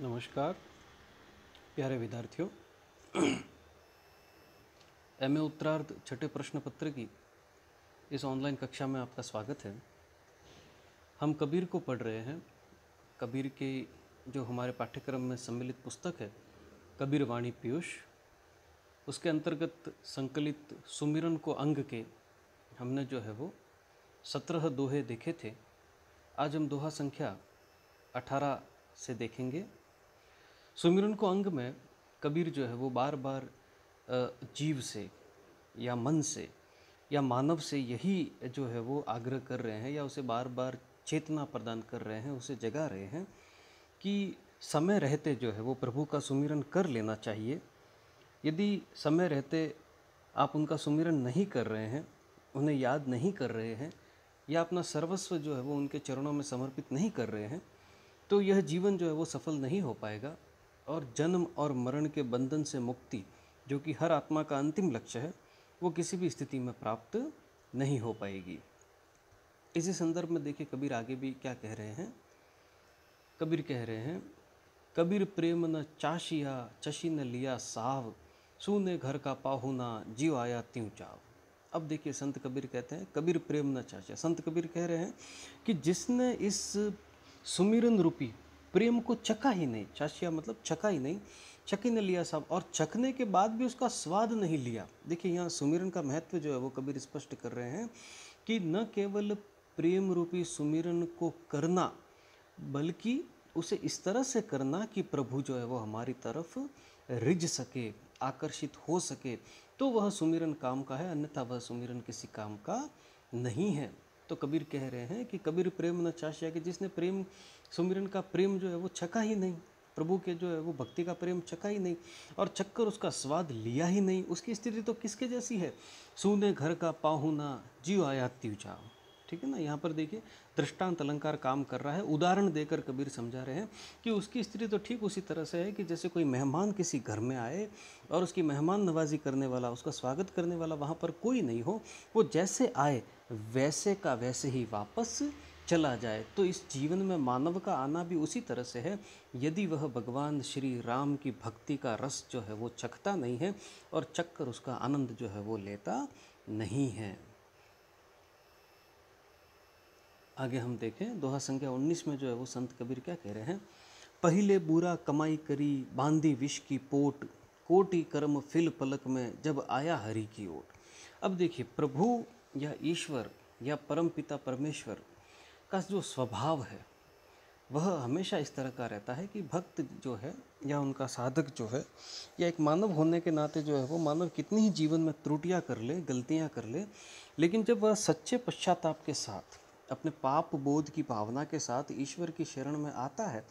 नमस्कार प्यारे विद्यार्थियों एम ए उत्तरार्ध छठे प्रश्न पत्र की इस ऑनलाइन कक्षा में आपका स्वागत है हम कबीर को पढ़ रहे हैं कबीर की जो हमारे पाठ्यक्रम में सम्मिलित पुस्तक है कबीर वाणी पीयूष उसके अंतर्गत संकलित सुमिरन को अंग के हमने जो है वो सत्रह दोहे देखे थे आज हम दोहा संख्या अठारह से देखेंगे सुमिरन को अंग में कबीर जो है वो बार बार जीव से या मन से या मानव से यही जो है वो आग्रह कर रहे हैं या उसे बार बार चेतना प्रदान कर रहे हैं उसे जगा रहे हैं कि समय रहते जो है वो प्रभु का सुमिरन कर लेना चाहिए यदि समय रहते आप उनका सुमिरन नहीं कर रहे हैं उन्हें याद नहीं कर रहे हैं या अपना सर्वस्व जो है वो उनके चरणों में समर्पित नहीं कर रहे हैं तो यह जीवन जो है वो सफल नहीं हो पाएगा और जन्म और मरण के बंधन से मुक्ति जो कि हर आत्मा का अंतिम लक्ष्य है वो किसी भी स्थिति में प्राप्त नहीं हो पाएगी इसी संदर्भ में देखिए कबीर आगे भी क्या कह रहे हैं कबीर कह रहे हैं कबीर प्रेम न चाशिया चशी न लिया साव सूने घर का पाहुना जीव आया त्यों चाव अब देखिए संत कबीर कहते हैं कबीर प्रेम न चाशिया संत कबीर कह रहे हैं कि जिसने इस सुमिरन रूपी प्रेम को चखा ही नहीं चाशिया मतलब चखा ही नहीं चकी ने लिया साहब और चखने के बाद भी उसका स्वाद नहीं लिया देखिए यहाँ सुमिरन का महत्व जो है वो कबीर स्पष्ट कर रहे हैं कि न केवल प्रेम रूपी सुमिरन को करना बल्कि उसे इस तरह से करना कि प्रभु जो है वो हमारी तरफ रिझ सके आकर्षित हो सके तो वह सुमिरन काम का है अन्यथा वह सुमिरन किसी काम का नहीं है तो कबीर कह रहे हैं कि कबीर प्रेम न चाशिया कि जिसने प्रेम सुमिरन का प्रेम जो है वो छका ही नहीं प्रभु के जो है वो भक्ति का प्रेम चखा ही नहीं और चक्कर उसका स्वाद लिया ही नहीं उसकी स्थिति तो किसके जैसी है सूने घर का पाहुना जीव आया त्यूचा ठीक है ना यहाँ पर देखिए दृष्टांत अलंकार काम कर रहा है उदाहरण देकर कबीर समझा रहे हैं कि उसकी स्थिति तो ठीक उसी तरह से है कि जैसे कोई मेहमान किसी घर में आए और उसकी मेहमान नवाजी करने वाला उसका स्वागत करने वाला वहाँ पर कोई नहीं हो वो जैसे आए वैसे का वैसे ही वापस चला जाए तो इस जीवन में मानव का आना भी उसी तरह से है यदि वह भगवान श्री राम की भक्ति का रस जो है वो चखता नहीं है और चखकर उसका आनंद जो है वो लेता नहीं है आगे हम देखें दोहा संख्या 19 में जो है वो संत कबीर क्या कह रहे हैं पहले बुरा कमाई करी बांधी विष की पोट कोटि कर्म फिल पलक में जब आया हरि की ओट अब देखिए प्रभु या ईश्वर या परम पिता परमेश्वर का जो स्वभाव है वह हमेशा इस तरह का रहता है कि भक्त जो है या उनका साधक जो है या एक मानव होने के नाते जो है वो मानव कितनी ही जीवन में त्रुटियां कर ले गलतियां कर ले लेकिन जब वह सच्चे पश्चाताप के साथ अपने पाप बोध की भावना के साथ ईश्वर की शरण में आता है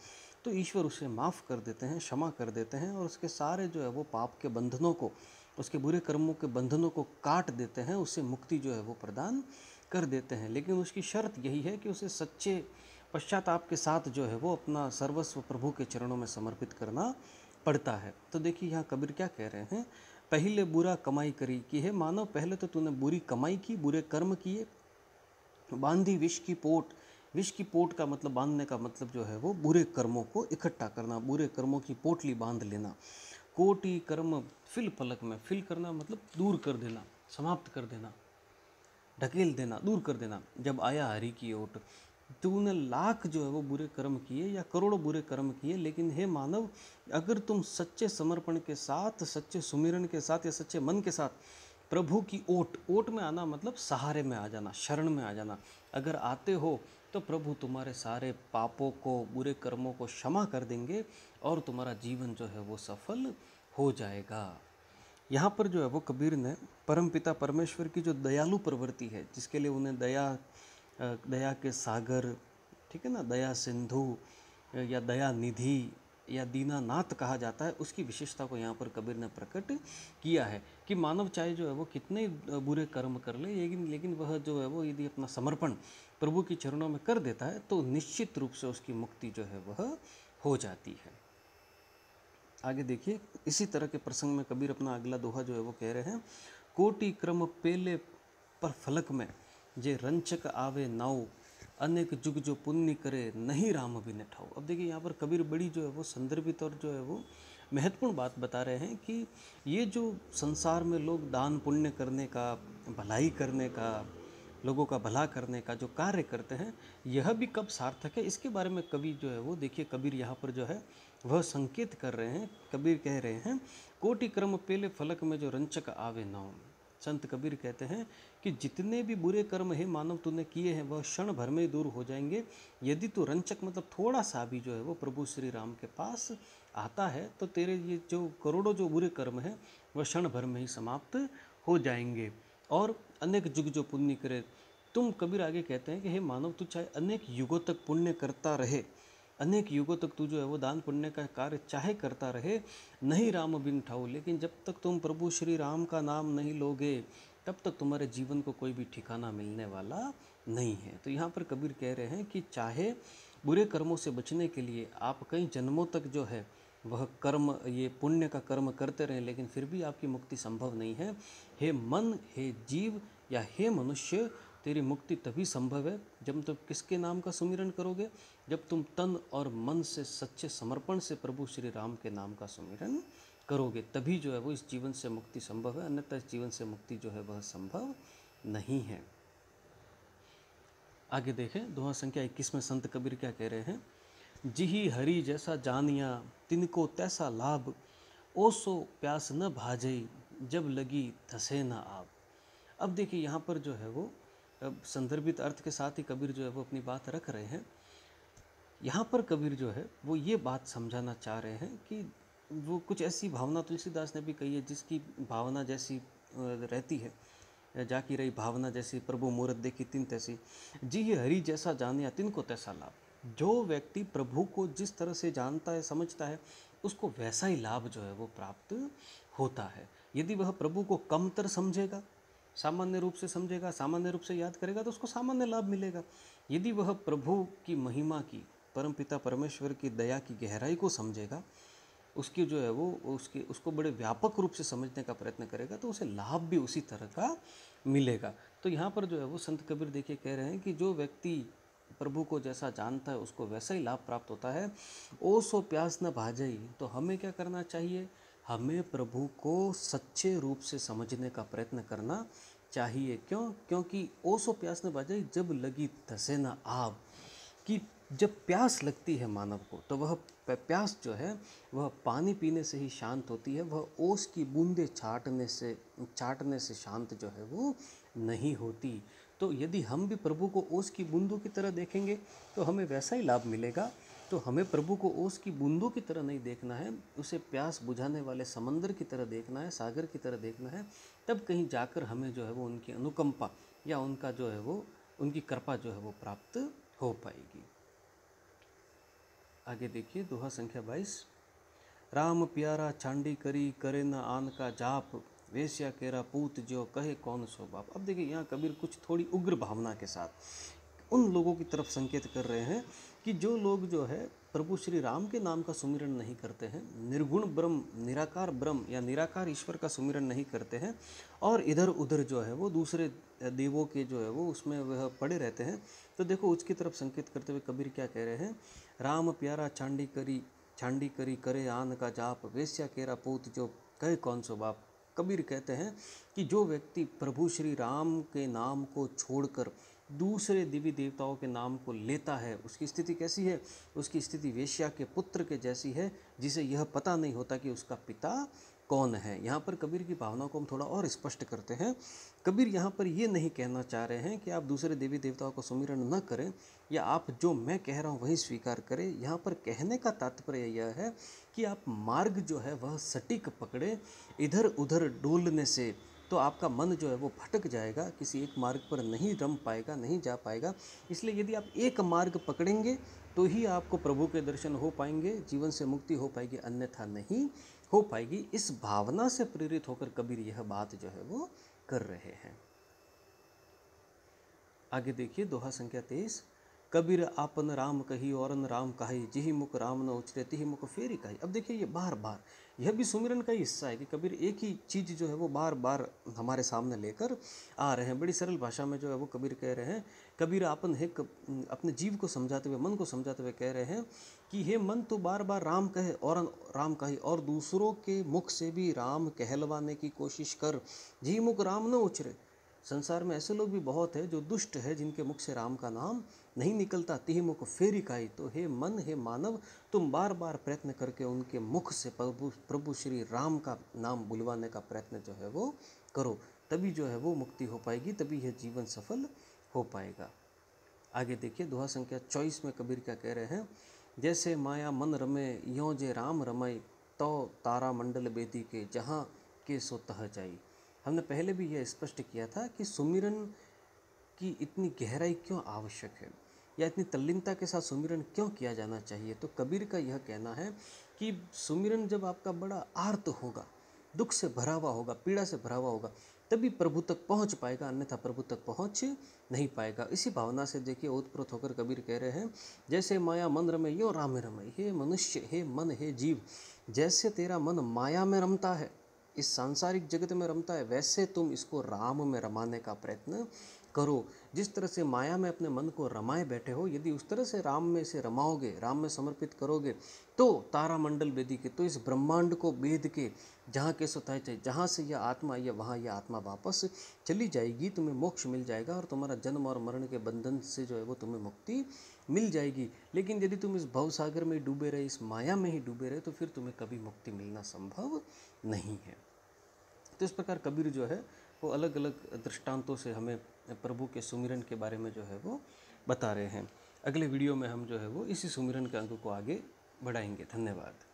तो ईश्वर उसे माफ़ कर देते हैं क्षमा कर देते हैं और उसके सारे जो है वो पाप के बंधनों को उसके बुरे कर्मों के बंधनों को काट देते हैं उससे मुक्ति जो है वो प्रदान कर देते हैं लेकिन उसकी शर्त यही है कि उसे सच्चे पश्चाताप के साथ जो है वो अपना सर्वस्व प्रभु के चरणों में समर्पित करना पड़ता है तो देखिए यहाँ कबीर क्या कह रहे हैं पहले बुरा कमाई करी की है मानो पहले तो तूने बुरी कमाई की बुरे कर्म किए बांधी विष की पोट विष की पोट का मतलब बांधने का मतलब जो है वो बुरे कर्मों को इकट्ठा करना बुरे कर्मों की पोटली बांध लेना कोटि कर्म फिल पलक में फिल करना मतलब दूर कर देना समाप्त कर देना ढकेल देना दूर कर देना जब आया हरि की ओट तूने तो लाख जो है वो बुरे कर्म किए या करोड़ों बुरे कर्म किए लेकिन हे मानव अगर तुम सच्चे समर्पण के साथ सच्चे सुमिरन के साथ या सच्चे मन के साथ प्रभु की ओट ओट में आना मतलब सहारे में आ जाना शरण में आ जाना अगर आते हो तो प्रभु तुम्हारे सारे पापों को बुरे कर्मों को क्षमा कर देंगे और तुम्हारा जीवन जो है वो सफल हो जाएगा यहाँ पर जो है वो कबीर ने परमपिता परमेश्वर की जो दयालु प्रवृत्ति है जिसके लिए उन्हें दया दया के सागर ठीक है ना दया सिंधु या दया निधि या दीनानाथ कहा जाता है उसकी विशेषता को यहाँ पर कबीर ने प्रकट किया है कि मानव चाहे जो है वो कितने बुरे कर्म कर ले लेकिन लेकिन वह जो है वो यदि अपना समर्पण प्रभु की चरणों में कर देता है तो निश्चित रूप से उसकी मुक्ति जो है वह हो जाती है आगे देखिए इसी तरह के प्रसंग में कबीर अपना अगला दोहा जो है वो कह रहे हैं कोटि क्रम पेले पर फलक में जे रंचक आवे नाऊ अनेक जुग जो पुण्य करे नहीं राम भी नठाओ अब देखिए यहाँ पर कबीर बड़ी जो है वो संदर्भित और जो है वो महत्वपूर्ण बात बता रहे हैं कि ये जो संसार में लोग दान पुण्य करने का भलाई करने का लोगों का भला करने का जो कार्य करते हैं यह भी कब सार्थक है इसके बारे में कवि जो है वो देखिए कबीर यहाँ पर जो है वह संकेत कर रहे हैं कबीर कह रहे हैं कोटि क्रम पेले फलक में जो रंचक आवे नाम संत कबीर कहते हैं कि जितने भी बुरे कर्म है मानव तूने किए हैं वह क्षण भर में दूर हो जाएंगे यदि तू रंचक मतलब थोड़ा सा भी जो है वो प्रभु श्री राम के पास आता है तो तेरे ये जो करोड़ों जो बुरे कर्म हैं वह क्षण भर में ही समाप्त हो जाएंगे और अनेक युग जो पुण्य करे तुम कबीर आगे कहते हैं कि हे मानव तू चाहे अनेक युगों तक पुण्य करता रहे अनेक युगों तक तू जो है वो दान पुण्य का कार्य चाहे करता रहे नहीं राम बिन ठाओ लेकिन जब तक तुम प्रभु श्री राम का नाम नहीं लोगे तब तक तुम्हारे जीवन को कोई भी ठिकाना मिलने वाला नहीं है तो यहाँ पर कबीर कह रहे हैं कि चाहे बुरे कर्मों से बचने के लिए आप कई जन्मों तक जो है वह कर्म ये पुण्य का कर्म करते रहें लेकिन फिर भी आपकी मुक्ति संभव नहीं है हे मन हे जीव या हे मनुष्य तेरी मुक्ति तभी संभव है जब तुम तो किसके नाम का सुमिरन करोगे जब तुम तन और मन से सच्चे समर्पण से प्रभु श्री राम के नाम का सुमिरन करोगे तभी जो है वो इस जीवन से मुक्ति संभव है अन्यथा इस जीवन से मुक्ति जो है वह संभव नहीं है आगे देखें दोहा संख्या इक्कीस में संत कबीर क्या कह रहे हैं जिही हरी जैसा जानिया तिनको तैसा लाभ ओसो प्यास न भाजई जब लगी धसे न आप अब देखिए यहाँ पर जो है वो अब संदर्भित अर्थ के साथ ही कबीर जो है वो अपनी बात रख रहे हैं यहाँ पर कबीर जो है वो ये बात समझाना चाह रहे हैं कि वो कुछ ऐसी भावना तुलसीदास ने भी कही है जिसकी भावना जैसी रहती है जाकी रही भावना जैसी प्रभु मूर्त देखी तिन तैसी जी हरी जैसा जानिया तिनको तैसा लाभ जो व्यक्ति प्रभु को जिस तरह से जानता है समझता है उसको वैसा ही लाभ जो है वो प्राप्त होता है यदि वह प्रभु को कमतर समझेगा सामान्य रूप से समझेगा सामान्य रूप से याद करेगा तो उसको सामान्य लाभ मिलेगा यदि वह प्रभु की महिमा की परमपिता परमेश्वर की दया की गहराई को समझेगा उसकी जो है वो उसके उसको बड़े व्यापक रूप से समझने का प्रयत्न करेगा तो उसे लाभ भी उसी तरह का मिलेगा तो यहाँ पर जो है वो संत कबीर देखिए कह रहे हैं कि जो व्यक्ति प्रभु को जैसा जानता है उसको वैसा ही लाभ प्राप्त होता है ओ सो प्यास न भाजई तो हमें क्या करना चाहिए हमें प्रभु को सच्चे रूप से समझने का प्रयत्न करना चाहिए क्यों क्योंकि ओ सो प्यास न भाजई जब लगी धसे न आब कि जब प्यास लगती है मानव को तो वह प्यास जो है वह पानी पीने से ही शांत होती है वह ओस की बूंदे छाटने से छाटने से शांत जो है वो नहीं होती तो यदि हम भी प्रभु को ओस की बूंदों की तरह देखेंगे तो हमें वैसा ही लाभ मिलेगा तो हमें प्रभु को ओस की बूंदों की तरह नहीं देखना है उसे प्यास बुझाने वाले समंदर की तरह देखना है सागर की तरह देखना है तब कहीं जाकर हमें जो है वो उनकी अनुकंपा या उनका जो है वो उनकी कृपा जो है वो प्राप्त हो पाएगी आगे देखिए दोहा संख्या बाईस राम प्यारा चांडी करी करे न आन का जाप वेश्या केरा पूत जो कहे कौन सो बाप अब देखिए यहाँ कबीर कुछ थोड़ी उग्र भावना के साथ उन लोगों की तरफ संकेत कर रहे हैं कि जो लोग जो है प्रभु श्री राम के नाम का सुमिरन नहीं करते हैं निर्गुण ब्रह्म निराकार ब्रह्म या निराकार ईश्वर का सुमिरन नहीं करते हैं और इधर उधर जो है वो दूसरे देवों के जो है वो उसमें वह पड़े रहते हैं तो देखो उसकी तरफ संकेत करते हुए कबीर क्या कह रहे हैं राम प्यारा चांडी करी चांडी करी करे आन का जाप वेश्या केरा पूत जो कहे कौन सो बाप कबीर कहते हैं कि जो व्यक्ति प्रभु श्री राम के नाम को छोड़कर दूसरे देवी देवताओं के नाम को लेता है उसकी स्थिति कैसी है उसकी स्थिति वेश्या के पुत्र के जैसी है जिसे यह पता नहीं होता कि उसका पिता कौन है यहाँ पर कबीर की भावना को हम थोड़ा और स्पष्ट करते हैं कबीर यहाँ पर ये नहीं कहना चाह रहे हैं कि आप दूसरे देवी देवताओं को सुमिरण न करें या आप जो मैं कह रहा हूँ वही स्वीकार करें यहाँ पर कहने का तात्पर्य यह है कि आप मार्ग जो है वह सटीक पकड़ें इधर उधर डोलने से तो आपका मन जो है वो भटक जाएगा किसी एक मार्ग पर नहीं रम पाएगा नहीं जा पाएगा इसलिए यदि आप एक मार्ग पकड़ेंगे तो ही आपको प्रभु के दर्शन हो पाएंगे जीवन से मुक्ति हो पाएगी अन्यथा नहीं हो पाएगी इस भावना से प्रेरित होकर कबीर यह बात जो है वो कर रहे हैं आगे देखिए दोहा संख्या तेईस कबीर आपन राम कही और राम कही जिही मुख राम न उछरे तिही मुख फेरी कही अब देखिए ये बार बार यह भी सुमिरन का ही हिस्सा है कि कबीर एक ही चीज़ जो है वो बार बार हमारे सामने लेकर आ रहे हैं बड़ी सरल भाषा में जो है वो कबीर कह रहे हैं कबीर आपन है अपने जीव को समझाते हुए मन को समझाते हुए कह रहे हैं कि हे मन तो बार बार राम कहे और राम कही और दूसरों के मुख से भी राम कहलवाने की कोशिश कर जी मुख राम न उछरे संसार में ऐसे लोग भी बहुत है जो दुष्ट है जिनके मुख से राम का नाम नहीं निकलता तिहि मुख फेरी काई तो हे मन हे मानव तुम बार बार प्रयत्न करके उनके मुख से प्रभु प्रभु श्री राम का नाम बुलवाने का प्रयत्न जो है वो करो तभी जो है वो मुक्ति हो पाएगी तभी यह जीवन सफल हो पाएगा आगे देखिए दोहा संख्या चौबीस में कबीर क्या कह रहे हैं जैसे माया मन रमे यों जे राम रमय तो तारा मंडल बेदी के जहाँ के सो तह जाई हमने पहले भी यह स्पष्ट किया था कि सुमिरन की इतनी गहराई क्यों आवश्यक है या इतनी तल्लीनता के साथ सुमिरन क्यों किया जाना चाहिए तो कबीर का यह कहना है कि सुमिरन जब आपका बड़ा आर्त होगा दुख से भरा हुआ होगा पीड़ा से भरा हुआ होगा तभी प्रभु तक पहुंच पाएगा अन्यथा प्रभु तक पहुंच नहीं पाएगा इसी भावना से देखिए ओतप्रोत होकर कबीर कह रहे हैं जैसे माया मन रमे यो राम रमय हे मनुष्य हे मन हे जीव जैसे तेरा मन माया में रमता है इस सांसारिक जगत में रमता है वैसे तुम इसको राम में रमाने का प्रयत्न करो जिस तरह से माया में अपने मन को रमाए बैठे हो यदि उस तरह से राम में इसे रमाओगे राम में समर्पित करोगे तो तारामंडल वेदी के तो इस ब्रह्मांड को बेद के जहाँ के सताए चाहिए जहाँ से यह आत्मा या वहाँ यह आत्मा वापस चली जाएगी तुम्हें मोक्ष मिल जाएगा और तुम्हारा जन्म और मरण के बंधन से जो है वो तुम्हें मुक्ति मिल जाएगी लेकिन यदि तुम इस भवसागर में डूबे रहे इस माया में ही डूबे रहे तो फिर तुम्हें कभी मुक्ति मिलना संभव नहीं है तो इस प्रकार कबीर जो है वो अलग अलग दृष्टांतों से हमें प्रभु के सुमिरन के बारे में जो है वो बता रहे हैं अगले वीडियो में हम जो है वो इसी सुमिरन के अंग को आगे बढ़ाएंगे धन्यवाद